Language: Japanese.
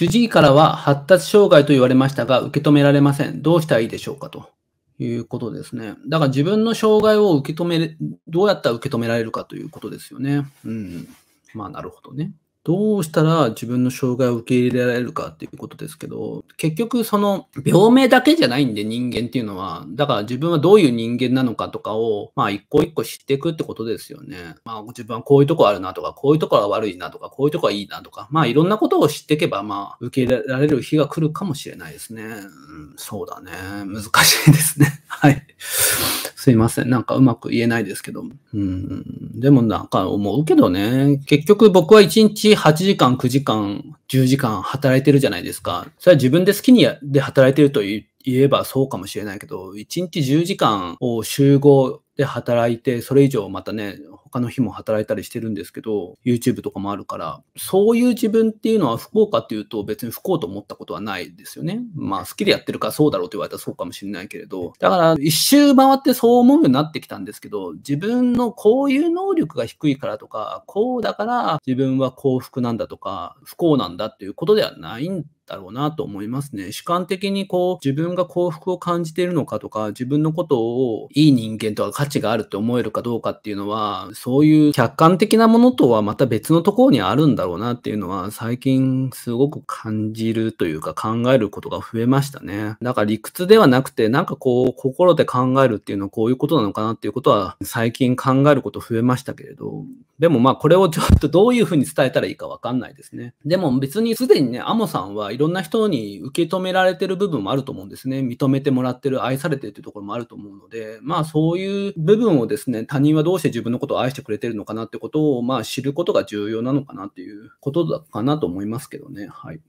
主治医からは発達障害と言われましたが、受け止められません。どうしたらいいでしょうかということですね。だから自分の障害を受け止め、どうやったら受け止められるかということですよね。うん。まあ、なるほどね。どうしたら自分の障害を受け入れられるかっていうことですけど、結局その病名だけじゃないんで人間っていうのは、だから自分はどういう人間なのかとかを、まあ一個一個知っていくってことですよね。まあ自分はこういうとこあるなとか、こういうとこは悪いなとか、こういうとこはいいなとか、まあいろんなことを知っていけば、まあ受け入れられる日が来るかもしれないですね。うん、そうだね。難しいですね。はい。すいません。なんかうまく言えないですけど。うん。でもなんか思うけどね。結局僕は1日8時間、9時間、10時間働いてるじゃないですか。それは自分で好きにで働いてると言えばそうかもしれないけど、1日10時間を集合で働いて、それ以上またね、他の日も働いたりしてるんですけど、YouTube とかもあるから、そういう自分っていうのは不幸かっていうと別に不幸と思ったことはないですよね。まあ好きでやってるからそうだろうと言われたらそうかもしれないけれど、だから一周回ってそう思うようになってきたんですけど、自分のこういう能力が低いからとか、こうだから自分は幸福なんだとか、不幸なんだっていうことではないんだろうなと思いますね。主観的にこう、自分が幸福を感じているのかとか、自分のことをいい人間とか価値があるって思えるかどうかっていうのは、そういう客観的なものとはまた別のところにあるんだろうなっていうのは、最近すごく感じるというか考えることが増えましたね。だから理屈ではなくて、なんかこう、心で考えるっていうのはこういうことなのかなっていうことは、最近考えること増えましたけれど、でもまあこれをちょっとどういうふうに伝えたらいいかわかんないですね。でも別にすでにね、アモさんはいろんな人に受け止められてる部分もあると思うんですね。認めてもらってる、愛されてるというところもあると思うので、まあそういう部分をですね、他人はどうして自分のことを愛してくれてるのかなってことを、まあ知ることが重要なのかなっていうことかなと思いますけどね。はい。